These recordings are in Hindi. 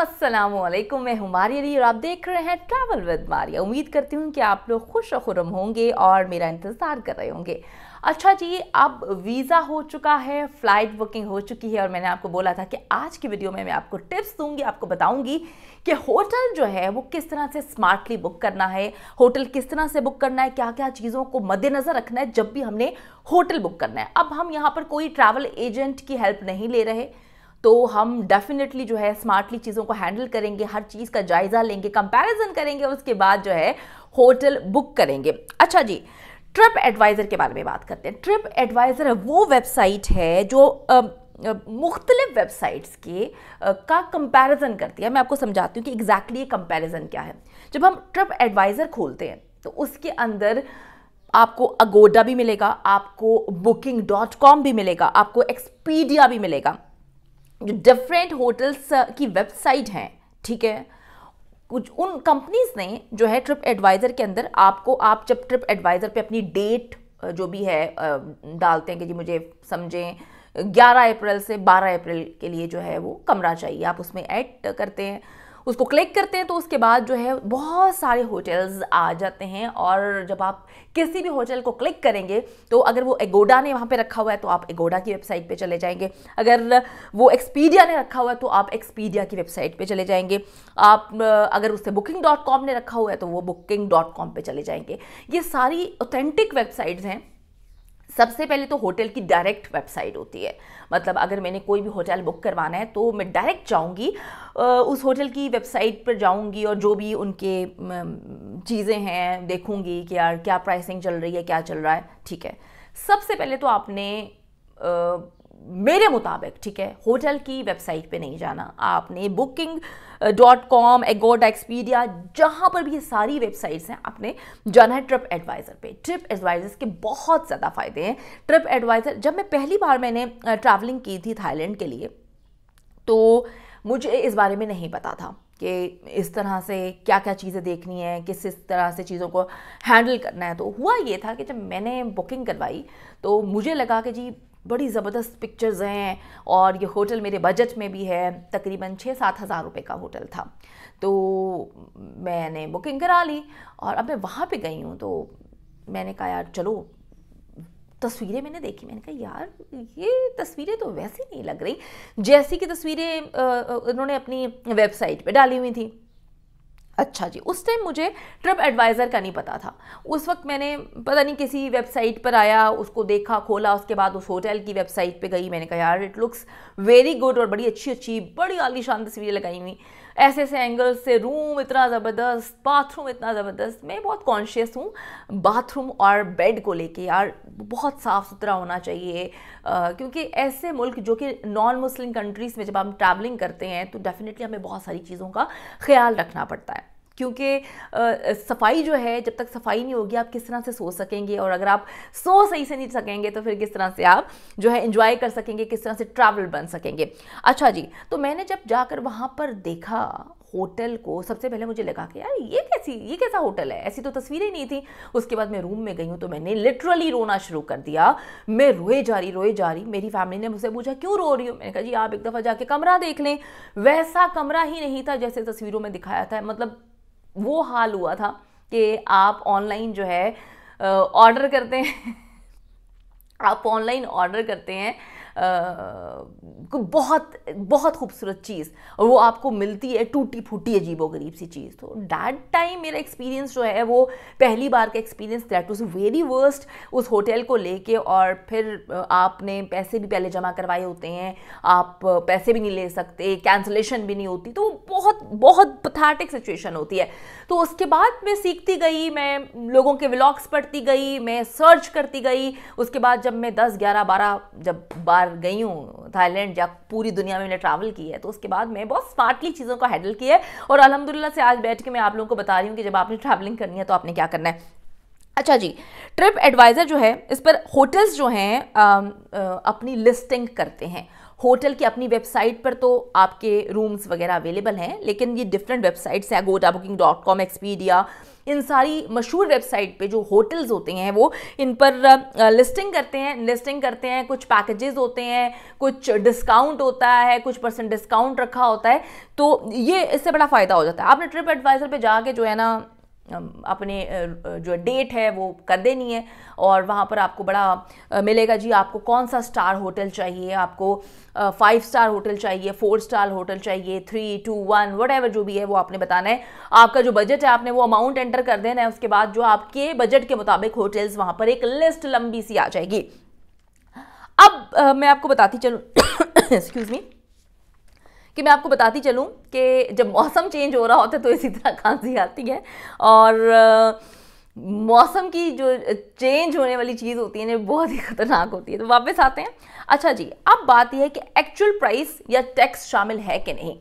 अस्सलाम मैं हूँ मारिया और आप देख रहे हैं ट्रैवल विद मारिया उम्मीद करती हूँ कि आप लोग खुश खुरम होंगे और मेरा इंतज़ार कर रहे होंगे अच्छा जी अब वीज़ा हो चुका है फ़्लाइट बुकिंग हो चुकी है और मैंने आपको बोला था कि आज की वीडियो में मैं आपको टिप्स दूंगी आपको बताऊंगी कि होटल जो है वो किस तरह से स्मार्टली बुक करना है होटल किस तरह से बुक करना है क्या क्या चीज़ों को मद्देनज़र रखना है जब भी हमने होटल बुक करना है अब हम यहाँ पर कोई ट्रैवल एजेंट की हेल्प नहीं ले रहे तो हम डेफिनेटली जो है स्मार्टली चीज़ों को हैंडल करेंगे हर चीज़ का जायज़ा लेंगे कंपैरिजन करेंगे उसके बाद जो है होटल बुक करेंगे अच्छा जी ट्रिप एडवाइज़र के बारे में बात करते हैं ट्रिप एडवाइज़र वो वेबसाइट है जो मुख्तलिफ वेबसाइट्स के का कंपैरिजन करती है मैं आपको समझाती हूँ कि एग्जैक्टली ये कंपैरिजन क्या है जब हम ट्रिप एडवाइज़र खोलते हैं तो उसके अंदर आपको अगोडा भी मिलेगा आपको बुकिंग डॉट कॉम भी मिलेगा आपको एक्सपीडिया भी मिलेगा डिफरेंट होटल्स uh, की वेबसाइट हैं ठीक है कुछ उन कंपनीज़ ने जो है ट्रिप एडवाइज़र के अंदर आपको आप जब ट्रिप एडवाइज़र पे अपनी डेट जो भी है डालते हैं कि जी मुझे समझें 11 अप्रैल से 12 अप्रैल के लिए जो है वो कमरा चाहिए आप उसमें ऐड करते हैं उसको क्लिक करते हैं तो उसके बाद जो है बहुत सारे होटल्स आ जाते हैं और जब आप किसी भी होटल को क्लिक करेंगे तो अगर वो एगोडा ने वहाँ पे रखा हुआ है तो आप एगोडा की वेबसाइट पे चले जाएंगे अगर वो एक्सपीडिया ने रखा हुआ है तो आप एक्सपीडिया की वेबसाइट पे चले जाएंगे आप अगर उससे बुकिंग डॉट कॉम ने रखा हुआ है तो वो बुकिंग डॉट कॉम पर चले जाएंगे ये सारी ऑथेंटिक वेबसाइट्स हैं सबसे पहले तो होटल की डायरेक्ट वेबसाइट होती है मतलब अगर मैंने कोई भी होटल बुक करवाना है तो मैं डायरेक्ट जाऊँगी उस होटल की वेबसाइट पर जाऊँगी और जो भी उनके चीज़ें हैं देखूँगी कि यार क्या प्राइसिंग चल रही है क्या चल रहा है ठीक है सबसे पहले तो आपने आ, मेरे मुताबिक ठीक है होटल की वेबसाइट पे नहीं जाना आपने booking dot com Agoda Expedia जहाँ पर भी ये सारी वेबसाइट्स हैं आपने जाना है ट्रिप एडवाइज़र पे ट्रिप एडवाइज़र्स के बहुत ज़्यादा फ़ायदे हैं ट्रिप एडवाइज़र जब मैं पहली बार मैंने ट्रैवलिंग की थी थाईलैंड के लिए तो मुझे इस बारे में नहीं पता था कि इस तरह से क्या क्या चीज़ें देखनी है किस इस तरह से चीज़ों को हैंडल करना है तो हुआ ये था कि जब मैंने बुकिंग करवाई तो मुझे लगा कि जी बड़ी ज़बरदस्त पिक्चर्स हैं और ये होटल मेरे बजट में भी है तकरीबन छः सात हज़ार रुपये का होटल था तो मैंने बुकिंग करा ली और अब मैं वहाँ पे गई हूँ तो मैंने कहा यार चलो तस्वीरें मैंने देखी मैंने कहा यार ये तस्वीरें तो वैसी नहीं लग रही जैसी कि तस्वीरें उन्होंने अपनी वेबसाइट पे डाली हुई थी अच्छा जी उस टाइम मुझे ट्रिप एडवाइज़र का नहीं पता था उस वक्त मैंने पता नहीं किसी वेबसाइट पर आया उसको देखा खोला उसके बाद उस होटल की वेबसाइट पे गई मैंने कहा यार इट लुक्स वेरी गुड और बड़ी अच्छी अच्छी बड़ी आलीशान तस्वीरें लगाई हुई ऐसे ऐसे एंगल्स से रूम इतना ज़बरदस्त बाथरूम इतना ज़बरदस्त मैं बहुत कॉन्शियस हूँ बाथरूम और बेड को लेके यार बहुत साफ़ सुथरा होना चाहिए आ, क्योंकि ऐसे मुल्क जो कि नॉन मुस्लिम कंट्रीज़ में जब हम ट्रैवलिंग करते हैं तो डेफ़िनेटली हमें बहुत सारी चीज़ों का ख्याल रखना पड़ता है क्योंकि सफाई जो है जब तक सफाई नहीं होगी आप किस तरह से सो सकेंगे और अगर आप सो सही से नहीं सकेंगे तो फिर किस तरह से आप जो है इंजॉय कर सकेंगे किस तरह से ट्रैवल बन सकेंगे अच्छा जी तो मैंने जब जाकर वहाँ पर देखा होटल को सबसे पहले मुझे लगा कि यार ये कैसी ये कैसा होटल है ऐसी तो तस्वीरें नहीं थी उसके बाद मैं रूम में गई हूँ तो मैंने लिटरली रोना शुरू कर दिया मैं रोए जा रही रोए जा रही मेरी फैमिली ने मुझसे पूछा क्यों रो रही हो मैंने कहा जी आप एक दफ़ा जाके कमरा देख लें वैसा कमरा ही नहीं था जैसे तस्वीरों में दिखाया था मतलब वो हाल हुआ था कि आप ऑनलाइन जो है ऑर्डर करते हैं आप ऑनलाइन ऑर्डर करते हैं बहुत बहुत खूबसूरत चीज़ और वो आपको मिलती है टूटी फूटी अजीबो गरीब सी चीज़ तो डैट टाइम मेरा एक्सपीरियंस जो है वो पहली बार का experience that was very worst उस होटल को लेके और फिर आपने पैसे भी पहले जमा करवाए होते हैं आप पैसे भी नहीं ले सकते कैंसलेशन भी नहीं होती तो बहुत बहुत पथाटिक सिचुएशन होती है तो उसके बाद मैं सीखती गई मैं लोगों के व्लॉग्स पढ़ती गई मैं सर्च करती गई उसके बाद जब मैं दस ग्यारह बारह जब बारह बार गई हूँ थाईलैंड या पूरी दुनिया में मैंने ट्रैवल की है तो उसके बाद मैं बहुत स्मार्टली चीज़ों को हैंडल किया है और अलहमदिल्ला से आज बैठ के मैं आप लोगों को बता रही हूँ कि जब आपने ट्रैवलिंग करनी है तो आपने क्या करना है अच्छा जी ट्रिप एडवाइज़र जो है इस पर होटल्स जो हैं अपनी लिस्टिंग करते हैं होटल की अपनी वेबसाइट पर तो आपके रूम्स वगैरह अवेलेबल हैं लेकिन ये डिफरेंट वेबसाइट्स हैं Agoda booking dot com Expedia इन सारी मशहूर वेबसाइट पे जो होटल्स होते हैं वो इन पर लिस्टिंग करते हैं लिस्टिंग करते हैं कुछ पैकेजेस होते हैं कुछ डिस्काउंट होता है कुछ परसेंट डिस्काउंट रखा होता है तो ये इससे बड़ा फ़ायदा हो जाता है आपने ट्रिप एडवाइज़र पर जाके जो है ना अपने जो डेट है वो कर देनी है और वहाँ पर आपको बड़ा मिलेगा जी आपको कौन सा स्टार होटल चाहिए आपको फाइव स्टार होटल चाहिए फोर स्टार होटल चाहिए three two one whatever जो भी है वो आपने बताना है आपका जो बजट है आपने वो अमाउंट एंटर कर देना है उसके बाद जो आपके बजट के मुताबिक होटल्स वहाँ पर एक लिस्ट लंबी सी आ जाएगी अब आ, मैं आपको बताती चलूँ एक्सक्यूज़ मी कि मैं आपको बताती चलूँ कि जब मौसम चेंज हो रहा होता है तो इसी तरह खांसी आती है और मौसम की जो चेंज होने वाली चीज़ होती है ना बहुत ही ख़तरनाक होती है तो वापस आते हैं अच्छा जी अब बात यह है कि एक्चुअल प्राइस या टैक्स शामिल है कि नहीं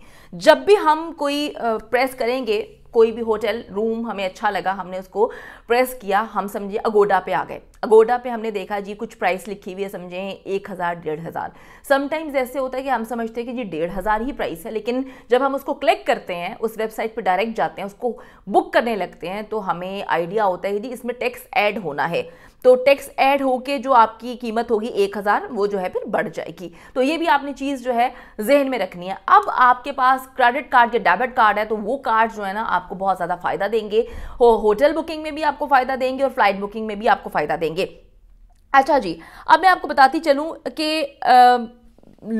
जब भी हम कोई प्रेस करेंगे कोई भी होटल रूम हमें अच्छा लगा हमने उसको प्रेस किया हम समझिए अगोडा पे आ गए अगोडा पे हमने देखा जी कुछ प्राइस लिखी हुई है समझें एक हज़ार डेढ़ हज़ार समटाइम्स ऐसे होता है कि हम समझते हैं कि जी डेढ़ हज़ार ही प्राइस है लेकिन जब हम उसको क्लिक करते हैं उस वेबसाइट पे डायरेक्ट जाते हैं उसको बुक करने लगते हैं तो हमें आइडिया होता है जी इसमें टैक्स ऐड होना है तो टैक्स ऐड होके जो आपकी कीमत होगी एक हज़ार वो जो है फिर बढ़ जाएगी तो ये भी आपने चीज़ जो है जहन में रखनी है अब आपके पास क्रेडिट कार्ड या डेबिट कार्ड है तो वो कार्ड जो है ना आपको बहुत ज़्यादा फ़ायदा देंगे हो होटल बुकिंग में भी आपको फ़ायदा देंगे और फ्लाइट बुकिंग में भी आपको फ़ायदा देंगे करेंगे अच्छा जी अब मैं आपको बताती चलूँ कि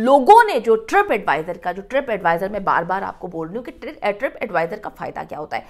लोगों ने जो ट्रिप एडवाइज़र का जो ट्रिप एडवाइज़र मैं बार बार आपको बोल रही हूँ कि ट्रिप एडवाइज़र का फ़ायदा क्या होता है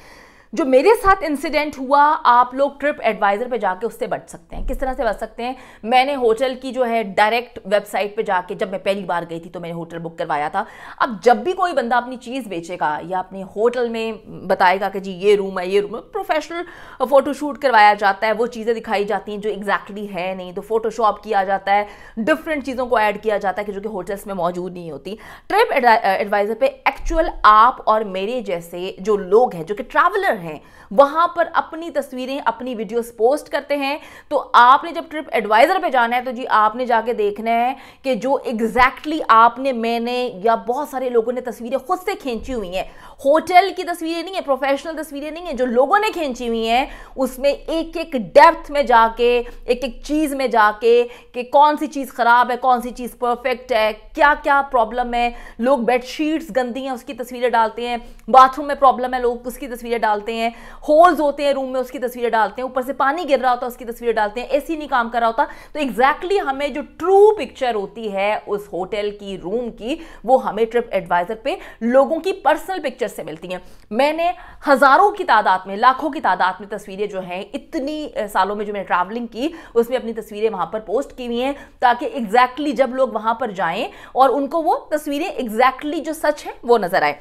जो मेरे साथ इंसिडेंट हुआ आप लोग ट्रिप एडवाइज़र पे जाके उससे बच सकते हैं किस तरह से बच सकते हैं मैंने होटल की जो है डायरेक्ट वेबसाइट पे जाके जब मैं पहली बार गई थी तो मैंने होटल बुक करवाया था अब जब भी कोई बंदा अपनी चीज़ बेचेगा या अपने होटल में बताएगा कि जी ये रूम है ये रूम है प्रोफेशनल फ़ोटोशूट करवाया जाता है वो चीज़ें दिखाई जाती हैं जो एग्जैक्टली exactly है नहीं तो फ़ोटोशॉप किया जाता है डिफरेंट चीज़ों को ऐड किया जाता है कि जो कि होटल्स में मौजूद नहीं होती ट्रिप एडवाइज़र पर एक्चुअल आप और मेरे जैसे जो लोग हैं जो कि ट्रैवलर हैं वहां पर अपनी तस्वीरें अपनी वीडियोस पोस्ट करते हैं तो आपने जब ट्रिप एडवाइज़र पे जाना है तो जी आपने जाके देखना है कि जो एग्जैक्टली exactly आपने मैंने या बहुत सारे लोगों ने तस्वीरें खुद से खींची हुई हैं होटल की तस्वीरें नहीं है प्रोफेशनल तस्वीरें नहीं है जो लोगों ने खींची हुई हैं उसमें एक एक डेप्थ में जाके एक एक चीज़ में जाके कि कौन सी चीज़ ख़राब है कौन सी चीज़ परफेक्ट है क्या क्या प्रॉब्लम है लोग बेडशीट्स गंदी हैं उसकी तस्वीरें डालते हैं बाथरूम में प्रॉब्लम है लोग उसकी तस्वीरें डालते हैं होल्स होते हैं रूम में उसकी तस्वीरें डालते हैं ऊपर से पानी गिर रहा होता है उसकी तस्वीरें डालते हैं ऐसी नहीं काम कर रहा होता तो एग्जैक्टली exactly हमें जो ट्रू पिक्चर होती है उस होटल की रूम की वो हमें ट्रिप एडवाइजर पे लोगों की पर्सनल पिक्चर से मिलती हैं मैंने हज़ारों की तादाद में लाखों की तादाद में तस्वीरें जो हैं इतनी सालों में जो मैंने ट्रैवलिंग की उसमें अपनी तस्वीरें वहाँ पर पोस्ट की हुई हैं ताकि एग्जैक्टली exactly जब लोग वहाँ पर जाएँ और उनको वो तस्वीरें एग्जैक्टली exactly जो सच है वो नज़र आए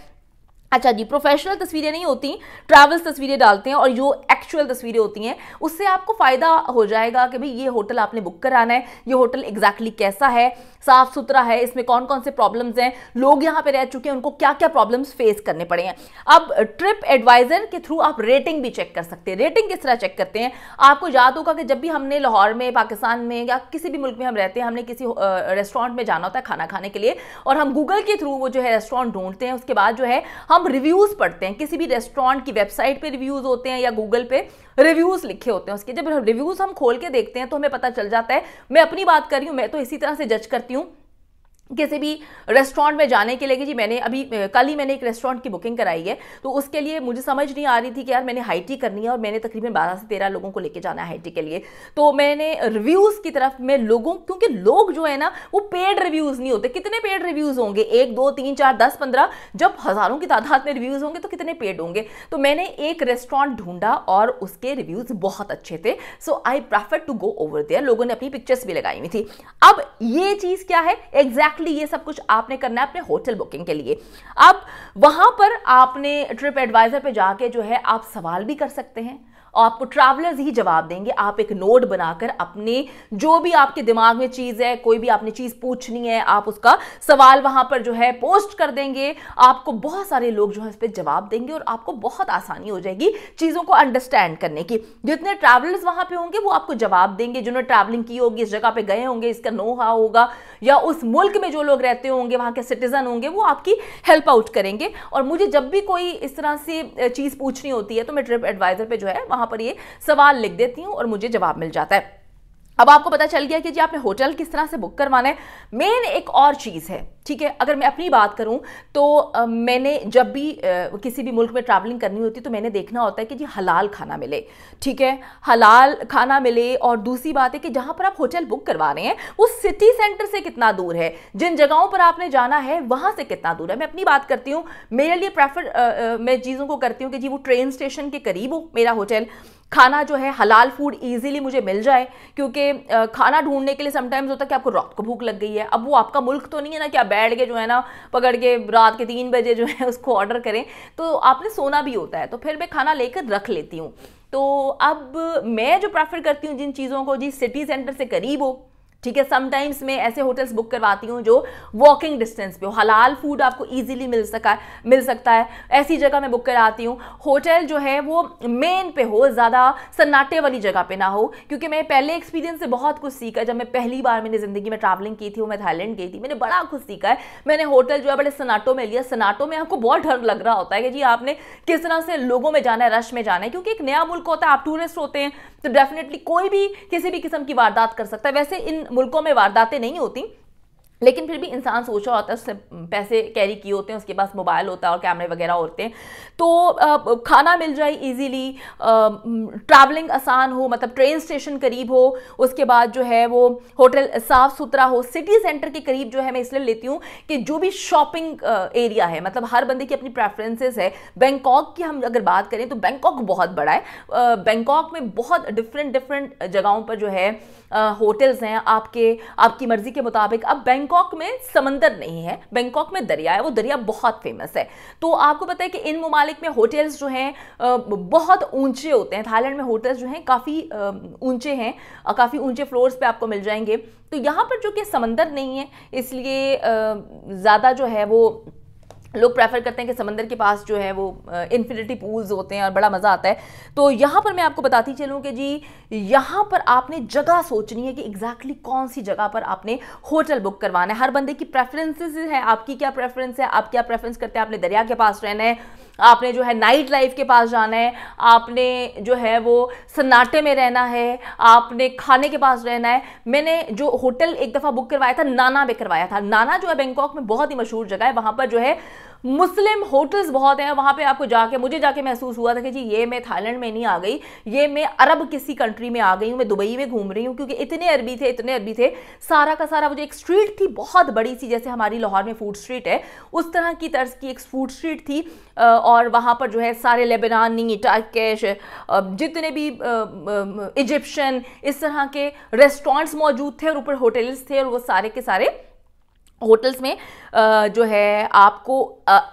अच्छा जी प्रोफेशनल तस्वीरें नहीं होती ट्रैवल्स तस्वीरें डालते हैं और जो एक्चुअल तस्वीरें होती हैं उससे आपको फ़ायदा हो जाएगा कि भाई ये होटल आपने बुक कराना है ये होटल एग्जैक्टली exactly कैसा है साफ़ सुथरा है इसमें कौन कौन से प्रॉब्लम्स हैं लोग यहाँ पे रह चुके हैं उनको क्या क्या प्रॉब्लम्स फेस करने पड़े हैं अब ट्रिप एडवाइज़र के थ्रू आप रेटिंग भी चेक कर सकते हैं रेटिंग किस तरह चेक करते हैं आपको याद होगा कि जब भी हमने लाहौर में पाकिस्तान में या किसी भी मुल्क में हम रहते हैं हमने किसी रेस्टोरेंट में जाना होता है खाना खाने के लिए और हम गूगल के थ्रू वो जो है रेस्टोरेंट ढूंढते हैं उसके बाद जो है हम हम रिव्यूज़ पढ़ते हैं किसी भी रेस्टोरेंट की वेबसाइट पे रिव्यूज़ होते हैं या गूगल पे रिव्यूज़ लिखे होते हैं उसके जब रिव्यूज़ हम खोल के देखते हैं तो हमें पता चल जाता है मैं अपनी बात कर रही हूं मैं तो इसी तरह से जज करती हूँ किसी भी रेस्टोरेंट में जाने के लिए कि जी मैंने अभी कल ही मैंने एक रेस्टोरेंट की बुकिंग कराई है तो उसके लिए मुझे समझ नहीं आ रही थी कि यार मैंने टी करनी है और मैंने तकरीबन बारह से तेरह लोगों को लेके जाना है टी के लिए तो मैंने रिव्यूज़ की तरफ मैं लोगों क्योंकि लोग जो है ना वो पेड रिव्यूज़ नहीं होते कितने पेड रिव्यूज़ होंगे एक दो तीन चार दस पंद्रह जब हज़ारों की तादाद में रिव्यूज़ होंगे तो कितने पेड होंगे तो मैंने एक रेस्टोरेंट ढूंढा और उसके रिव्यूज़ बहुत अच्छे थे so I prefer to go over there लोगों ने अपनी पिक्चर्स भी लगाई हुई थी अब ये चीज़ क्या है एग्जैक्ट एग्जैक्टली ये सब कुछ आपने करना है अपने होटल बुकिंग के लिए अब वहां पर आपने ट्रिप एडवाइज़र पर जाके जो है आप सवाल भी कर सकते हैं और आपको ट्रैवलर्स ही जवाब देंगे आप एक नोट बनाकर अपने जो भी आपके दिमाग में चीज़ है कोई भी आपने चीज़ पूछनी है आप उसका सवाल वहाँ पर जो है पोस्ट कर देंगे आपको बहुत सारे लोग जो है इस पर जवाब देंगे और आपको बहुत आसानी हो जाएगी चीज़ों को अंडरस्टैंड करने की जितने ट्रैवलर्स वहाँ पर होंगे वो आपको जवाब देंगे जिन्होंने ट्रैवलिंग की होगी इस जगह पर गए होंगे इसका नो हा होगा या उस मुल्क में जो लोग रहते होंगे वहाँ के सिटीज़न होंगे वो आपकी हेल्प आउट करेंगे और मुझे जब भी कोई इस तरह से चीज़ पूछनी होती है तो मैं ट्रिप एडवाइज़र पर जो है वहां पर ये सवाल लिख देती हूँ और मुझे जवाब मिल जाता है अब आपको पता चल गया कि जी आपने होटल किस तरह से बुक करवाना है मेन एक और चीज़ है ठीक है अगर मैं अपनी बात करूं तो आ, मैंने जब भी आ, किसी भी मुल्क में ट्रैवलिंग करनी होती तो मैंने देखना होता है कि जी हलाल खाना मिले ठीक है हलाल खाना मिले और दूसरी बात है कि जहां पर आप होटल बुक करवा रहे हैं वो सिटी सेंटर से कितना दूर है जिन जगहों पर आपने जाना है वहाँ से कितना दूर है मैं अपनी बात करती हूँ मेरे लिए प्रेफर मैं चीज़ों को करती हूँ कि जी वो ट्रेन स्टेशन के करीब हो मेरा होटल खाना जो है हलाल फूड ईजिली मुझे मिल जाए क्योंकि खाना ढूंढने के लिए समटाइम्स होता है कि आपको रात को भूख लग गई है अब वो आपका मुल्क तो नहीं है ना कि आप बैठ के जो है ना पकड़ के रात के तीन बजे जो है उसको ऑर्डर करें तो आपने सोना भी होता है तो फिर मैं खाना लेकर रख लेती हूँ तो अब मैं जो प्रेफर करती हूँ जिन चीज़ों को जी सिटी सेंटर से करीब हो ठीक है समटाइम्स मैं ऐसे होटल्स बुक करवाती हूँ जो वॉकिंग डिस्टेंस पे हो हलाल फूड आपको इजीली मिल सका मिल सकता है ऐसी जगह मैं बुक कराती हूँ होटल जो है वो मेन पे हो ज़्यादा सन्नाटे वाली जगह पे ना हो क्योंकि मैं पहले एक्सपीरियंस से बहुत कुछ सीखा जब मैं पहली बार मैंने ज़िंदगी में ट्रैवलिंग की थी वो मैं थाईलैंड गई थी मैंने बड़ा कुछ सीखा है मैंने होटल जो है बड़े सन्नाटों में लिया सन्नाटों में आपको बहुत डर लग रहा होता है कि जी आपने किस तरह से लोगों में जाना है रश में जाना है क्योंकि एक नया मुल्क होता है आप टूरिस्ट होते हैं तो डेफिनेटली कोई भी किसी भी किस्म की वारदात कर सकता है वैसे इन मुल्कों में वारदातें नहीं होती लेकिन फिर भी इंसान सोचा होता है उससे पैसे कैरी किए होते हैं उसके पास मोबाइल होता है और कैमरे वगैरह होते हैं तो खाना मिल जाए इजीली ट्रैवलिंग आसान हो मतलब ट्रेन स्टेशन करीब हो उसके बाद जो है वो होटल साफ़ सुथरा हो सिटी सेंटर के करीब जो है मैं इसलिए लेती हूँ कि जो भी शॉपिंग एरिया है मतलब हर बंदे की अपनी प्रेफरेंसेस है बैंकॉक की हम अगर बात करें तो बैंकॉक बहुत बड़ा है बैंकॉक में बहुत डिफरेंट डिफरेंट जगहों पर जो है होटल्स हैं आपके आपकी मर्ज़ी के मुताबिक अब बैंक बैंकॉक में समंदर नहीं है बैंकॉक में दरिया है वो दरिया बहुत फेमस है तो आपको पता है कि इन ममालिक में होटल्स जो हैं बहुत ऊंचे होते हैं थाईलैंड में होटल्स जो हैं काफ़ी ऊंचे हैं काफ़ी ऊंचे फ्लोर्स पे आपको मिल जाएंगे तो यहाँ पर जो कि समंदर नहीं है इसलिए ज़्यादा जो है वो लोग प्रेफर करते हैं कि समंदर के पास जो है वो इन्फिनिटी पूल्स होते हैं और बड़ा मज़ा आता है तो यहाँ पर मैं आपको बताती चलूँ कि जी यहाँ पर आपने जगह सोचनी है कि एग्जैक्टली exactly कौन सी जगह पर आपने होटल बुक करवाना है हर बंदे की प्रेफरेंसेस हैं आपकी क्या प्रेफरेंस है आप क्या प्रेफरेंस करते हैं आपने दरिया के पास रहना है आपने जो है नाइट लाइफ के पास जाना है आपने जो है वो सन्नाटे में रहना है आपने खाने के पास रहना है मैंने जो होटल एक दफ़ा बुक करवाया था नाना में करवाया था नाना जो है बैंकॉक में बहुत ही मशहूर जगह है वहाँ पर जो है मुस्लिम होटल्स बहुत हैं वहाँ पे आपको जाके मुझे जाके महसूस हुआ था कि जी ये मैं थाईलैंड में नहीं आ गई ये मैं अरब किसी कंट्री में आ गई हूँ मैं दुबई में घूम रही हूँ क्योंकि इतने अरबी थे इतने अरबी थे सारा का सारा मुझे एक स्ट्रीट थी बहुत बड़ी सी जैसे हमारी लाहौर में फूड स्ट्रीट है उस तरह की तर्ज की एक फूड स्ट्रीट थी और वहाँ पर जो है सारे लेबनानी टर्कश जितने भी इजिप्शन इस तरह के रेस्टोरेंट्स मौजूद थे और ऊपर होटल्स थे और वो सारे के सारे होटल्स में जो है आपको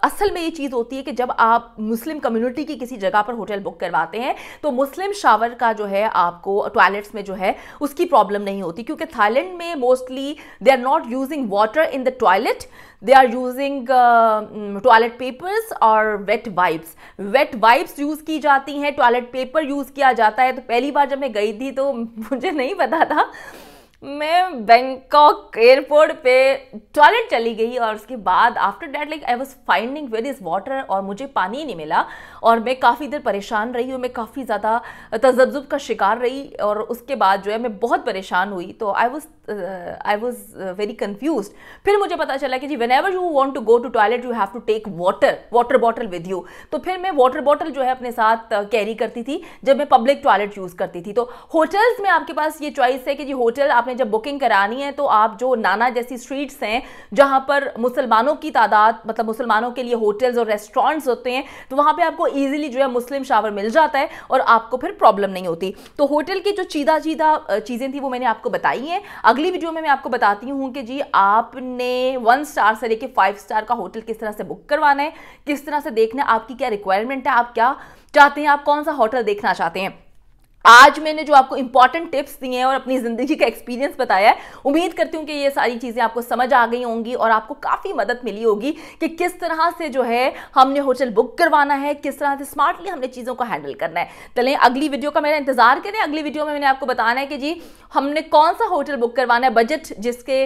असल में ये चीज़ होती है कि जब आप मुस्लिम कम्युनिटी की किसी जगह पर होटल बुक करवाते हैं तो मुस्लिम शावर का जो है आपको टॉयलेट्स में जो है उसकी प्रॉब्लम नहीं होती क्योंकि थाईलैंड में mostly they are not using water in the toilet they are using toilet papers और wet wipes wet wipes use की जाती हैं टॉयलेट पेपर यूज़ किया जाता है तो पहली बार जब मैं गई थी तो मुझे नहीं पता था मैं बैंकॉक एयरपोर्ट पे टॉयलेट चली गई और उसके बाद after that like I was finding where is water और मुझे पानी नहीं मिला और मैं काफ़ी देर परेशान रही और मैं काफ़ी ज़्यादा तजब्जुब का शिकार रही और उसके बाद जो है मैं बहुत परेशान हुई तो I was I was very confuse फिर मुझे पता चला कि जी whenever you want to go to toilet you have to take water water bottle with you तो फिर मैं वाटर बॉटल जो है अपने साथ कैरी uh, करती थी जब मैं पब्लिक टॉयलेट यूज़ करती थी तो होटल्स में आपके पास ये चॉइस है कि जी होटल आप आपने जब बुकिंग करानी है तो आप जो नाना जैसी स्ट्रीट्स हैं जहाँ पर मुसलमानों की तादाद मतलब मुसलमानों के लिए होटल्स और रेस्टोरेंट्स होते हैं तो वहाँ पर आपको ईजिली जो है मुस्लिम शावर मिल जाता है और आपको फिर प्रॉब्लम नहीं होती तो होटल की जो चीदा चीदा चीज़ें थी वो मैंने आपको बताई हैं अगली वीडियो में मैं आपको बताती हूँ कि जी आपने वन स्टार से लेके फाइव स्टार का होटल किस तरह से बुक करवाना है किस तरह से देखना है आपकी क्या रिक्वायरमेंट है आप क्या चाहते हैं आप कौन सा होटल देखना चाहते हैं आज मैंने जो आपको इंपॉर्टेंट टिप्स दिए हैं और अपनी ज़िंदगी का एक्सपीरियंस बताया है उम्मीद करती हूँ कि ये सारी चीज़ें आपको समझ आ गई होंगी और आपको काफ़ी मदद मिली होगी कि किस तरह से जो है हमने होटल बुक करवाना है किस तरह से स्मार्टली हमने चीज़ों को हैंडल करना है चलें अगली वीडियो का मेरा इंतज़ार करें अगली वीडियो में मैंने आपको बताना है कि जी हमने कौन सा होटल बुक करवाना है बजट जिसके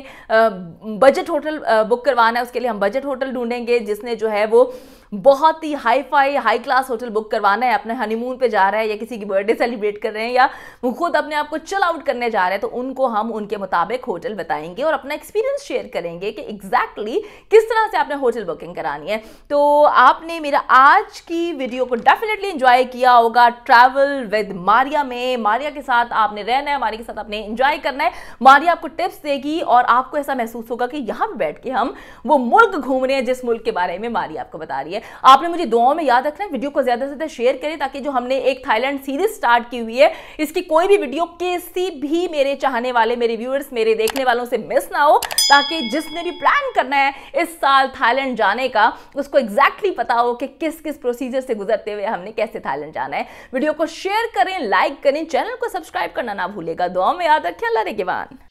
बजट होटल बुक करवाना है उसके लिए हम बजट होटल ढूंढेंगे जिसने जो है वो बहुत ही hi fi high class hotel book करवाना है अपने हनीमून पे जा रहा है या किसी की बर्थडे सेलिब्रेट कर रहे हैं या वो खुद अपने आप को चल आउट करने जा रहे हैं तो उनको हम उनके मुताबिक होटल बताएंगे और अपना एक्सपीरियंस शेयर करेंगे कि एग्जैक्टली exactly किस तरह से आपने होटल बुकिंग करानी है तो आपने मेरा आज की वीडियो को डेफिनेटली इंजॉय किया होगा ट्रैवल विद मारिया में मारिया के साथ आपने रहना है मारिया के साथ आपने इंजॉय करना है मारिया आपको टिप्स देगी और आपको ऐसा महसूस होगा कि यहाँ बैठ के हम वो मुल्क घूम रहे हैं जिस मुल्क के बारे में मारिया आपको बता रही है है आपने मुझे दुआओं में याद रखना है वीडियो को ज़्यादा से ज़्यादा शेयर करें ताकि जो हमने एक थाईलैंड सीरीज स्टार्ट की हुई है इसकी कोई भी वीडियो किसी भी मेरे चाहने वाले मेरे व्यूअर्स मेरे देखने वालों से मिस ना हो ताकि जिसने भी प्लान करना है इस साल थाईलैंड जाने का उसको एग्जैक्टली पता हो कि किस किस प्रोसीजर से गुजरते हुए हमने कैसे थाईलैंड जाना है वीडियो को शेयर करें लाइक करें चैनल को सब्सक्राइब करना ना भूलेगा दुआओं में याद रखें अल्लाह रेगेवान